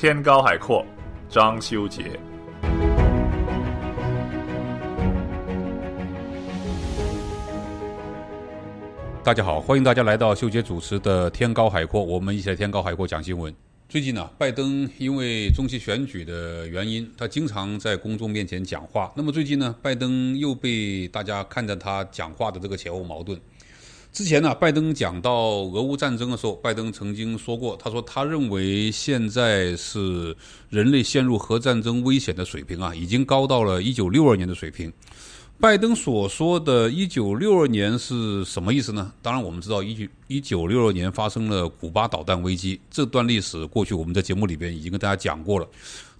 天高海阔，张修杰。大家好，欢迎大家来到秀杰主持的《天高海阔》，我们一起来天高海阔讲新闻。最近呢，拜登因为中期选举的原因，他经常在公众面前讲话。那么最近呢，拜登又被大家看着他讲话的这个前后矛盾。之前呢，拜登讲到俄乌战争的时候，拜登曾经说过，他说他认为现在是人类陷入核战争危险的水平啊，已经高到了一九六二年的水平。拜登所说的“一九六二年”是什么意思呢？当然，我们知道，一九一九六二年发生了古巴导弹危机，这段历史过去我们在节目里边已经跟大家讲过了。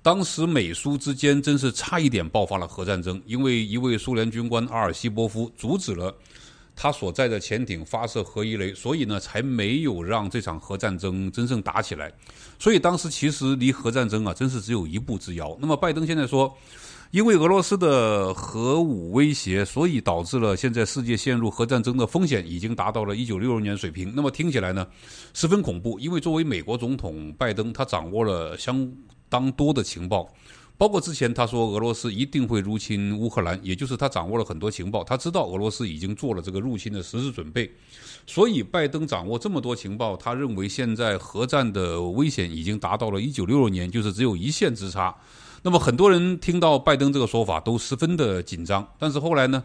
当时美苏之间真是差一点爆发了核战争，因为一位苏联军官阿尔西波夫阻止了。他所在的潜艇发射核一雷，所以呢才没有让这场核战争真正打起来。所以当时其实离核战争啊，真是只有一步之遥。那么拜登现在说，因为俄罗斯的核武威胁，所以导致了现在世界陷入核战争的风险已经达到了一九六零年水平。那么听起来呢，十分恐怖。因为作为美国总统拜登，他掌握了相当多的情报。包括之前他说俄罗斯一定会入侵乌克兰，也就是他掌握了很多情报，他知道俄罗斯已经做了这个入侵的实施准备，所以拜登掌握这么多情报，他认为现在核战的危险已经达到了一九六六年，就是只有一线之差。那么很多人听到拜登这个说法都十分的紧张，但是后来呢，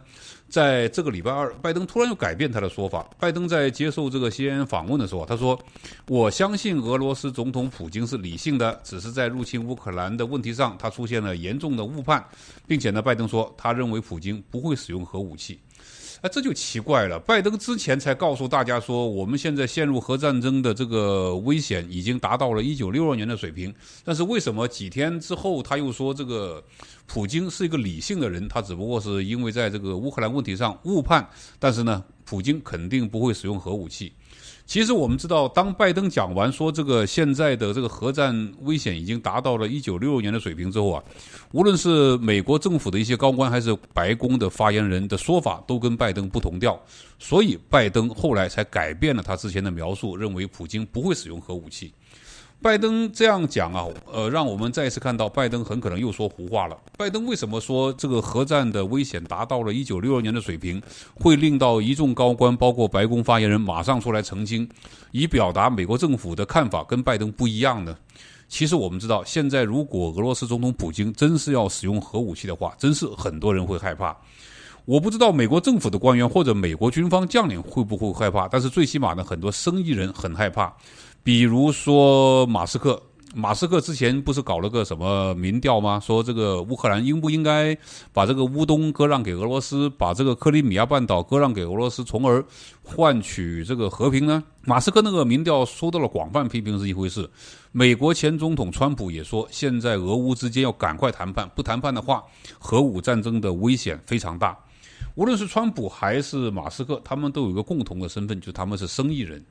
在这个礼拜二，拜登突然又改变他的说法。拜登在接受这个新闻访问的时候，他说：“我相信俄罗斯总统普京是理性的，只是在入侵乌克兰的问题上，他出现了严重的误判，并且呢，拜登说他认为普京不会使用核武器。”那这就奇怪了。拜登之前才告诉大家说，我们现在陷入核战争的这个危险已经达到了一九六二年的水平。但是为什么几天之后他又说，这个普京是一个理性的人，他只不过是因为在这个乌克兰问题上误判。但是呢，普京肯定不会使用核武器。其实我们知道，当拜登讲完说这个现在的这个核战危险已经达到了一九六六年的水平之后啊，无论是美国政府的一些高官还是白宫的发言人的说法，都跟拜登不同调。所以拜登后来才改变了他之前的描述，认为普京不会使用核武器。拜登这样讲啊，呃，让我们再一次看到，拜登很可能又说胡话了。拜登为什么说这个核战的危险达到了一九六二年的水平，会令到一众高官，包括白宫发言人，马上出来澄清，以表达美国政府的看法跟拜登不一样呢？其实我们知道，现在如果俄罗斯总统普京真是要使用核武器的话，真是很多人会害怕。我不知道美国政府的官员或者美国军方将领会不会害怕，但是最起码呢，很多生意人很害怕。比如说马斯克，马斯克之前不是搞了个什么民调吗？说这个乌克兰应不应该把这个乌东割让给俄罗斯，把这个克里米亚半岛割让给俄罗斯，从而换取这个和平呢？马斯克那个民调收到了广泛批评是一回事。美国前总统川普也说，现在俄乌之间要赶快谈判，不谈判的话，核武战争的危险非常大。无论是川普还是马斯克，他们都有一个共同的身份，就他们是生意人。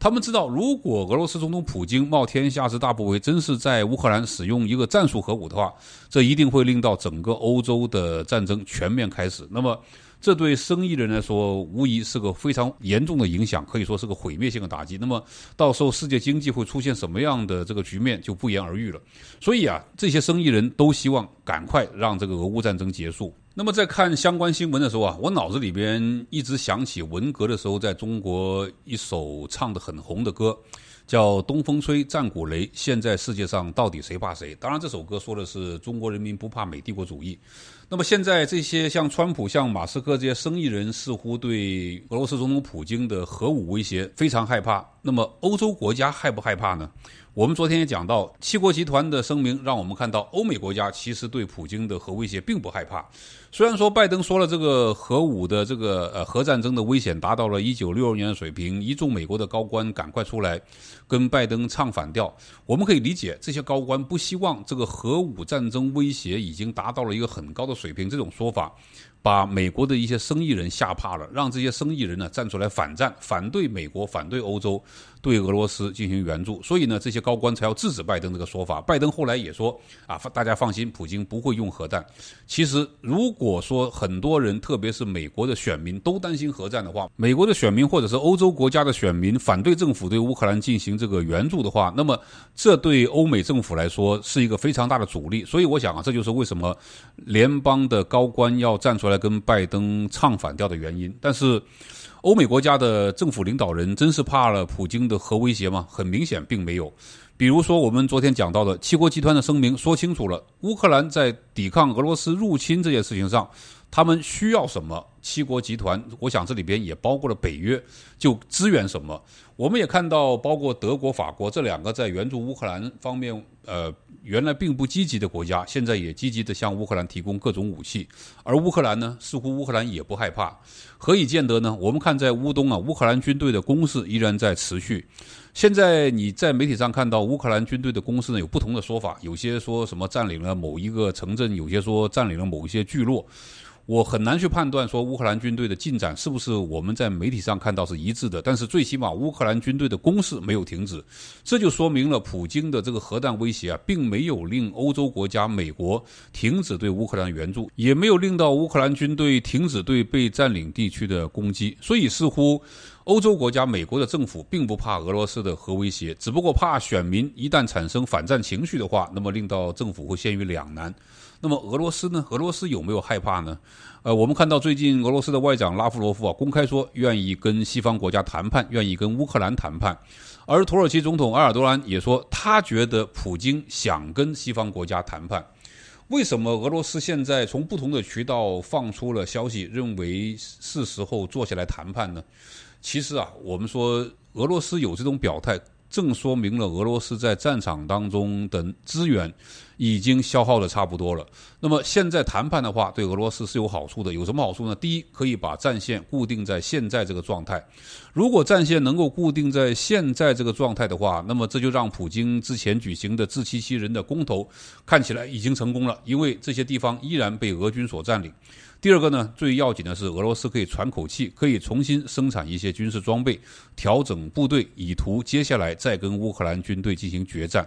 他们知道，如果俄罗斯总统普京冒天下之大不韪，真是在乌克兰使用一个战术核武的话，这一定会令到整个欧洲的战争全面开始。那么，这对生意人来说，无疑是个非常严重的影响，可以说是个毁灭性的打击。那么，到时候世界经济会出现什么样的这个局面，就不言而喻了。所以啊，这些生意人都希望赶快让这个俄乌战争结束。那么在看相关新闻的时候啊，我脑子里边一直想起文革的时候，在中国一首唱的很红的歌，叫《东风吹，战鼓擂》。现在世界上到底谁怕谁？当然，这首歌说的是中国人民不怕美帝国主义。那么现在这些像川普、像马斯克这些生意人，似乎对俄罗斯总统普京的核武威胁非常害怕。那么欧洲国家害不害怕呢？我们昨天也讲到，七国集团的声明让我们看到，欧美国家其实对普京的核威胁并不害怕。虽然说拜登说了这个核武的这个呃核战争的危险达到了一九六二年的水平，一众美国的高官赶快出来跟拜登唱反调。我们可以理解这些高官不希望这个核武战争威胁已经达到了一个很高的水平这种说法，把美国的一些生意人吓怕了，让这些生意人呢站出来反战，反对美国，反对欧洲对俄罗斯进行援助。所以呢，这些高官才要制止拜登这个说法。拜登后来也说啊，大家放心，普京不会用核弹。其实如果说，很多人，特别是美国的选民，都担心核战的话，美国的选民或者是欧洲国家的选民反对政府对乌克兰进行这个援助的话，那么这对欧美政府来说是一个非常大的阻力。所以我想啊，这就是为什么联邦的高官要站出来跟拜登唱反调的原因。但是，欧美国家的政府领导人真是怕了普京的核威胁吗？很明显，并没有。比如说，我们昨天讲到的七国集团的声明，说清楚了乌克兰在抵抗俄罗斯入侵这件事情上，他们需要什么。七国集团，我想这里边也包括了北约，就支援什么？我们也看到，包括德国、法国这两个在援助乌克兰方面，呃，原来并不积极的国家，现在也积极的向乌克兰提供各种武器。而乌克兰呢，似乎乌克兰也不害怕，何以见得呢？我们看在乌东啊，乌克兰军队的攻势依然在持续。现在你在媒体上看到乌克兰军队的攻势呢，有不同的说法，有些说什么占领了某一个城镇，有些说占领了某一些聚落，我很难去判断说。乌克兰军队的进展是不是我们在媒体上看到是一致的？但是最起码乌克兰军队的攻势没有停止，这就说明了普京的这个核弹威胁啊，并没有令欧洲国家、美国停止对乌克兰援助，也没有令到乌克兰军队停止对被占领地区的攻击。所以，似乎欧洲国家、美国的政府并不怕俄罗斯的核威胁，只不过怕选民一旦产生反战情绪的话，那么令到政府会陷于两难。那么俄罗斯呢？俄罗斯有没有害怕呢？呃，我们看到最近俄罗斯的外长拉夫罗夫啊，公开说愿意跟西方国家谈判，愿意跟乌克兰谈判。而土耳其总统埃尔多安也说，他觉得普京想跟西方国家谈判。为什么俄罗斯现在从不同的渠道放出了消息，认为是时候坐下来谈判呢？其实啊，我们说俄罗斯有这种表态。正说明了俄罗斯在战场当中的资源已经消耗的差不多了。那么现在谈判的话，对俄罗斯是有好处的。有什么好处呢？第一，可以把战线固定在现在这个状态。如果战线能够固定在现在这个状态的话，那么这就让普京之前举行的自欺欺人的公投看起来已经成功了，因为这些地方依然被俄军所占领。第二个呢，最要紧的是俄罗斯可以喘口气，可以重新生产一些军事装备，调整部队，以图接下来再跟乌克兰军队进行决战。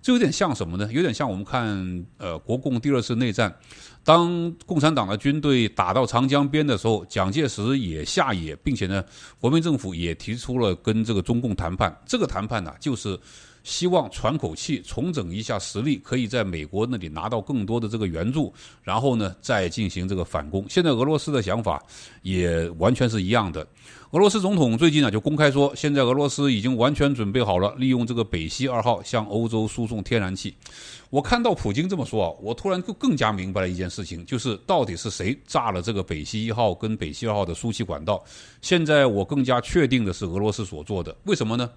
这有点像什么呢？有点像我们看呃国共第二次内战，当共产党的军队打到长江边的时候，蒋介石也下野，并且呢，国民政府也提出了跟这个中共谈判。这个谈判呢，就是。希望喘口气，重整一下实力，可以在美国那里拿到更多的这个援助，然后呢，再进行这个反攻。现在俄罗斯的想法，也完全是一样的。俄罗斯总统最近呢就公开说，现在俄罗斯已经完全准备好了，利用这个北溪二号向欧洲输送天然气。我看到普京这么说啊，我突然就更加明白了一件事情，就是到底是谁炸了这个北溪一号跟北溪二号的输气管道。现在我更加确定的是俄罗斯所做的。为什么呢？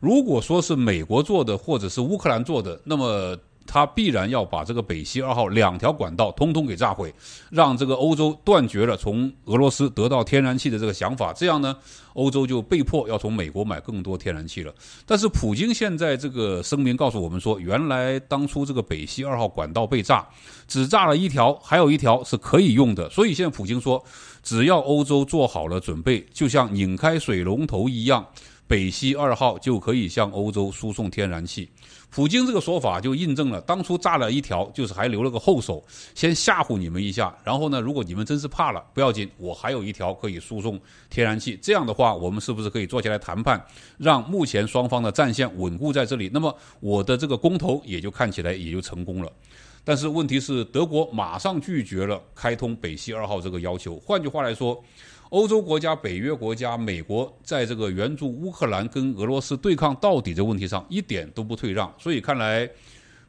如果说是美国做的，或者是乌克兰做的，那么。他必然要把这个北溪二号两条管道通通给炸毁，让这个欧洲断绝了从俄罗斯得到天然气的这个想法。这样呢，欧洲就被迫要从美国买更多天然气了。但是普京现在这个声明告诉我们说，原来当初这个北溪二号管道被炸，只炸了一条，还有一条是可以用的。所以现在普京说，只要欧洲做好了准备，就像拧开水龙头一样。北溪二号就可以向欧洲输送天然气，普京这个说法就印证了当初炸了一条，就是还留了个后手，先吓唬你们一下，然后呢，如果你们真是怕了，不要紧，我还有一条可以输送天然气，这样的话，我们是不是可以坐下来谈判，让目前双方的战线稳固在这里，那么我的这个公投也就看起来也就成功了。但是问题是，德国马上拒绝了开通北溪二号这个要求，换句话来说。欧洲国家、北约国家、美国在这个援助乌克兰跟俄罗斯对抗到底的问题上一点都不退让，所以看来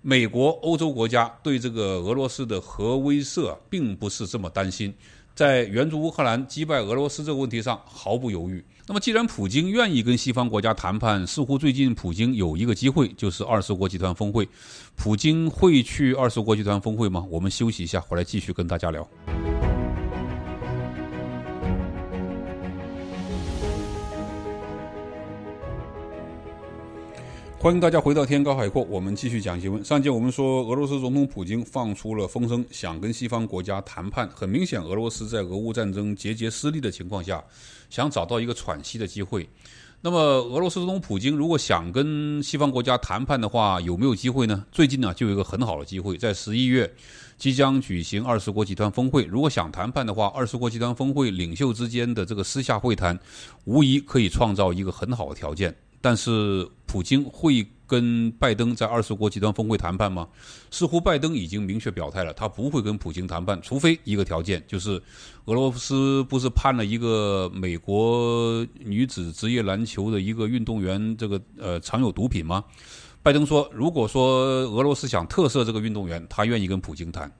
美国、欧洲国家对这个俄罗斯的核威慑并不是这么担心，在援助乌克兰击败俄罗斯这个问题上毫不犹豫。那么，既然普京愿意跟西方国家谈判，似乎最近普京有一个机会，就是二十国集团峰会，普京会去二十国集团峰会吗？我们休息一下，回来继续跟大家聊。欢迎大家回到天高海阔，我们继续讲新闻。上节我们说，俄罗斯总统普京放出了风声，想跟西方国家谈判。很明显，俄罗斯在俄乌战争节节失利的情况下，想找到一个喘息的机会。那么，俄罗斯总统普京如果想跟西方国家谈判的话，有没有机会呢？最近呢，就有一个很好的机会，在十一月即将举行二十国集团峰会。如果想谈判的话，二十国集团峰会领袖之间的这个私下会谈，无疑可以创造一个很好的条件。但是，普京会跟拜登在二十国集团峰会谈判吗？似乎拜登已经明确表态了，他不会跟普京谈判，除非一个条件，就是俄罗斯不是判了一个美国女子职业篮球的一个运动员这个呃藏有毒品吗？拜登说，如果说俄罗斯想特赦这个运动员，他愿意跟普京谈。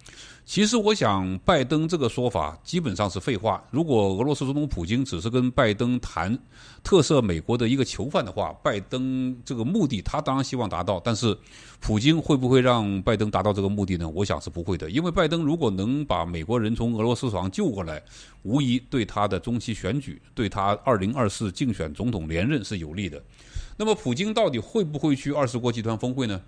其实，我想，拜登这个说法基本上是废话。如果俄罗斯总统普京只是跟拜登谈特赦美国的一个囚犯的话，拜登这个目的他当然希望达到，但是，普京会不会让拜登达到这个目的呢？我想是不会的，因为拜登如果能把美国人从俄罗斯手上救过来，无疑对他的中期选举、对他二零二四竞选总统连任是有利的。那么，普京到底会不会去二十国集团峰会呢？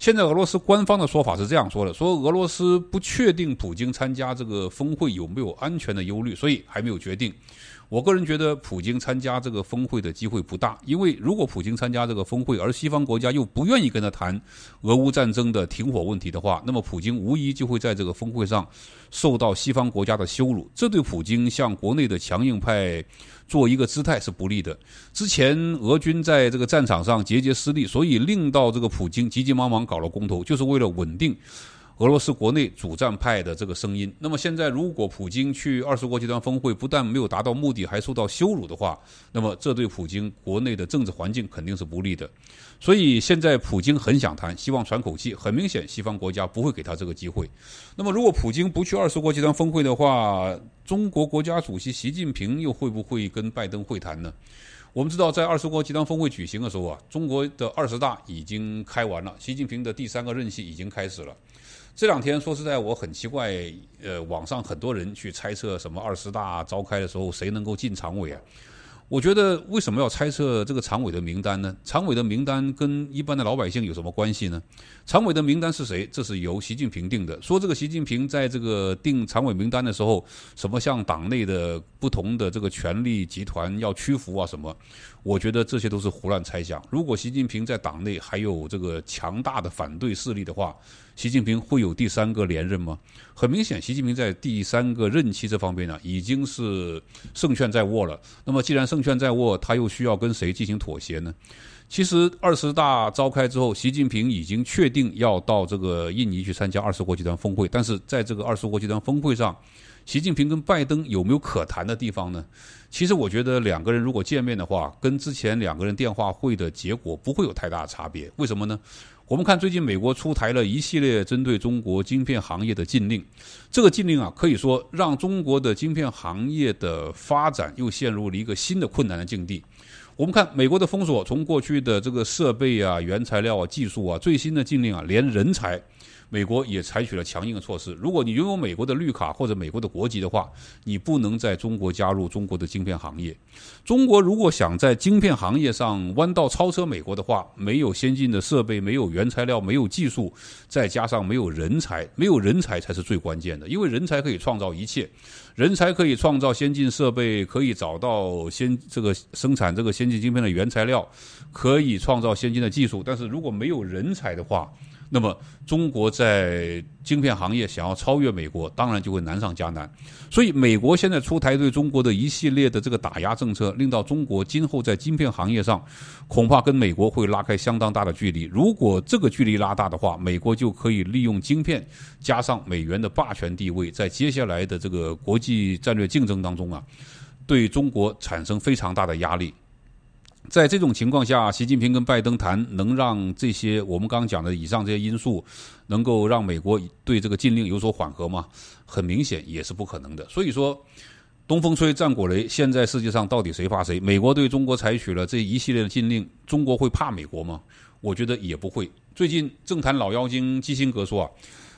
现在俄罗斯官方的说法是这样说的：，说俄罗斯不确定普京参加这个峰会有没有安全的忧虑，所以还没有决定。我个人觉得，普京参加这个峰会的机会不大，因为如果普京参加这个峰会，而西方国家又不愿意跟他谈俄乌战争的停火问题的话，那么普京无疑就会在这个峰会上受到西方国家的羞辱，这对普京向国内的强硬派做一个姿态是不利的。之前俄军在这个战场上节节失利，所以令到这个普京急急忙忙搞了公投，就是为了稳定。俄罗斯国内主战派的这个声音。那么现在，如果普京去二十国集团峰会，不但没有达到目的，还受到羞辱的话，那么这对普京国内的政治环境肯定是不利的。所以现在普京很想谈，希望喘口气。很明显，西方国家不会给他这个机会。那么如果普京不去二十国集团峰会的话，中国国家主席习近平又会不会跟拜登会谈呢？我们知道，在二十国集团峰会举行的时候啊，中国的二十大已经开完了，习近平的第三个任期已经开始了。这两天说实在，我很奇怪，呃，网上很多人去猜测什么二十大召开的时候谁能够进常委啊？我觉得为什么要猜测这个常委的名单呢？常委的名单跟一般的老百姓有什么关系呢？常委的名单是谁？这是由习近平定的。说这个习近平在这个定常委名单的时候，什么向党内的不同的这个权力集团要屈服啊？什么？我觉得这些都是胡乱猜想。如果习近平在党内还有这个强大的反对势力的话。习近平会有第三个连任吗？很明显，习近平在第三个任期这方面呢，已经是胜券在握了。那么，既然胜券在握，他又需要跟谁进行妥协呢？其实，二十大召开之后，习近平已经确定要到这个印尼去参加二十国集团峰会。但是，在这个二十国集团峰会上，习近平跟拜登有没有可谈的地方呢？其实，我觉得两个人如果见面的话，跟之前两个人电话会的结果不会有太大差别。为什么呢？我们看最近美国出台了一系列针对中国晶片行业的禁令，这个禁令啊，可以说让中国的晶片行业的发展又陷入了一个新的困难的境地。我们看美国的封锁，从过去的这个设备啊、原材料啊、技术啊，最新的禁令啊，连人才。美国也采取了强硬的措施。如果你拥有美国的绿卡或者美国的国籍的话，你不能在中国加入中国的晶片行业。中国如果想在晶片行业上弯道超车美国的话，没有先进的设备，没有原材料，没有技术，再加上没有人才，没有人才才是最关键的。因为人才可以创造一切，人才可以创造先进设备，可以找到先这个生产这个先进晶片的原材料，可以创造先进的技术。但是如果没有人才的话，那么，中国在晶片行业想要超越美国，当然就会难上加难。所以，美国现在出台对中国的一系列的这个打压政策，令到中国今后在晶片行业上，恐怕跟美国会拉开相当大的距离。如果这个距离拉大的话，美国就可以利用晶片加上美元的霸权地位，在接下来的这个国际战略竞争当中啊，对中国产生非常大的压力。在这种情况下，习近平跟拜登谈，能让这些我们刚刚讲的以上这些因素，能够让美国对这个禁令有所缓和吗？很明显也是不可能的。所以说，东风吹，战鼓擂。现在世界上到底谁怕谁？美国对中国采取了这一系列的禁令，中国会怕美国吗？我觉得也不会。最近政坛老妖精基辛格说啊，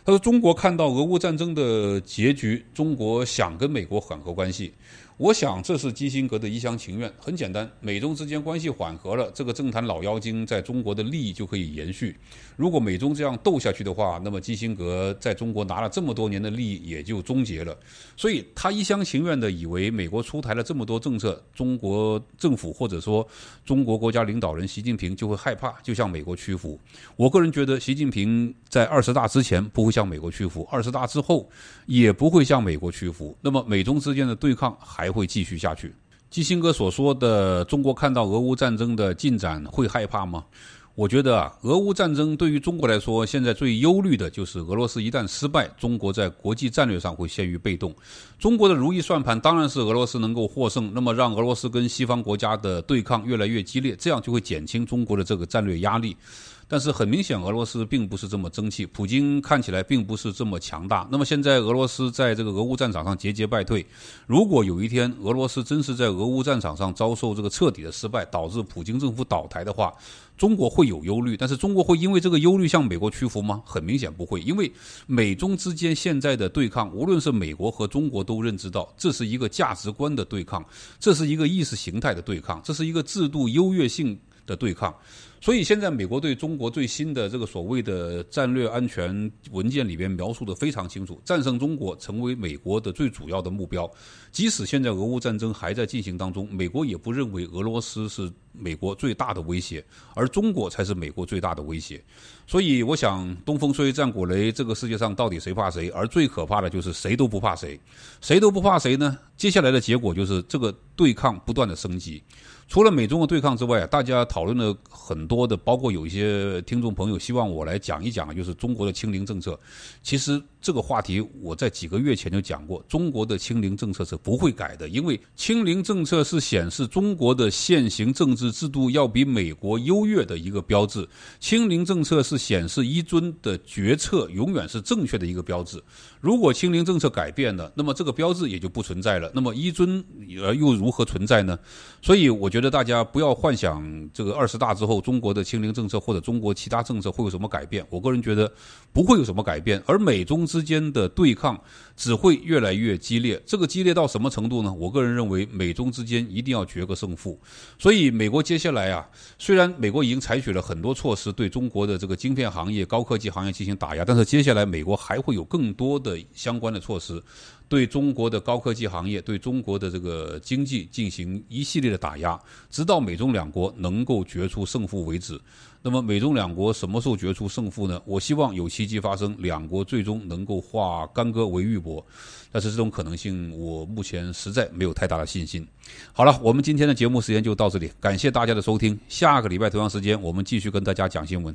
他说中国看到俄乌战争的结局，中国想跟美国缓和关系。我想这是基辛格的一厢情愿。很简单，美中之间关系缓和了，这个政坛老妖精在中国的利益就可以延续。如果美中这样斗下去的话，那么基辛格在中国拿了这么多年的利益也就终结了。所以他一厢情愿地以为，美国出台了这么多政策，中国政府或者说中国国家领导人习近平就会害怕，就向美国屈服。我个人觉得，习近平在二十大之前不会向美国屈服，二十大之后也不会向美国屈服。那么美中之间的对抗还还会继续下去。基辛格所说的，中国看到俄乌战争的进展会害怕吗？我觉得啊，俄乌战争对于中国来说，现在最忧虑的就是俄罗斯一旦失败，中国在国际战略上会陷于被动。中国的如意算盘当然是俄罗斯能够获胜，那么让俄罗斯跟西方国家的对抗越来越激烈，这样就会减轻中国的这个战略压力。但是很明显，俄罗斯并不是这么争气，普京看起来并不是这么强大。那么现在俄罗斯在这个俄乌战场上节节败退，如果有一天俄罗斯真是在俄乌战场上遭受这个彻底的失败，导致普京政府倒台的话。中国会有忧虑，但是中国会因为这个忧虑向美国屈服吗？很明显不会，因为美中之间现在的对抗，无论是美国和中国都认知到，这是一个价值观的对抗，这是一个意识形态的对抗，这是一个制度优越性。的对抗，所以现在美国对中国最新的这个所谓的战略安全文件里边描述的非常清楚，战胜中国成为美国的最主要的目标。即使现在俄乌战争还在进行当中，美国也不认为俄罗斯是美国最大的威胁，而中国才是美国最大的威胁。所以我想，东风吹，战鼓擂，这个世界上到底谁怕谁？而最可怕的就是谁都不怕谁。谁都不怕谁呢？接下来的结果就是这个对抗不断的升级。除了美中的对抗之外，大家讨论了很多的，包括有一些听众朋友希望我来讲一讲，就是中国的清零政策。其实这个话题我在几个月前就讲过，中国的清零政策是不会改的，因为清零政策是显示中国的现行政治制度要比美国优越的一个标志，清零政策是显示一尊的决策永远是正确的一个标志。如果清零政策改变了，那么这个标志也就不存在了。那么一尊呃又如何存在呢？所以我觉得大家不要幻想这个二十大之后中国的清零政策或者中国其他政策会有什么改变。我个人觉得不会有什么改变，而美中之间的对抗只会越来越激烈。这个激烈到什么程度呢？我个人认为美中之间一定要决个胜负。所以美国接下来啊，虽然美国已经采取了很多措施对中国的这个晶片行业、高科技行业进行打压，但是接下来美国还会有更多的。相关的措施，对中国的高科技行业，对中国的这个经济进行一系列的打压，直到美中两国能够决出胜负为止。那么，美中两国什么时候决出胜负呢？我希望有奇迹发生，两国最终能够化干戈为玉帛。但是，这种可能性，我目前实在没有太大的信心。好了，我们今天的节目时间就到这里，感谢大家的收听。下个礼拜同样时间，我们继续跟大家讲新闻。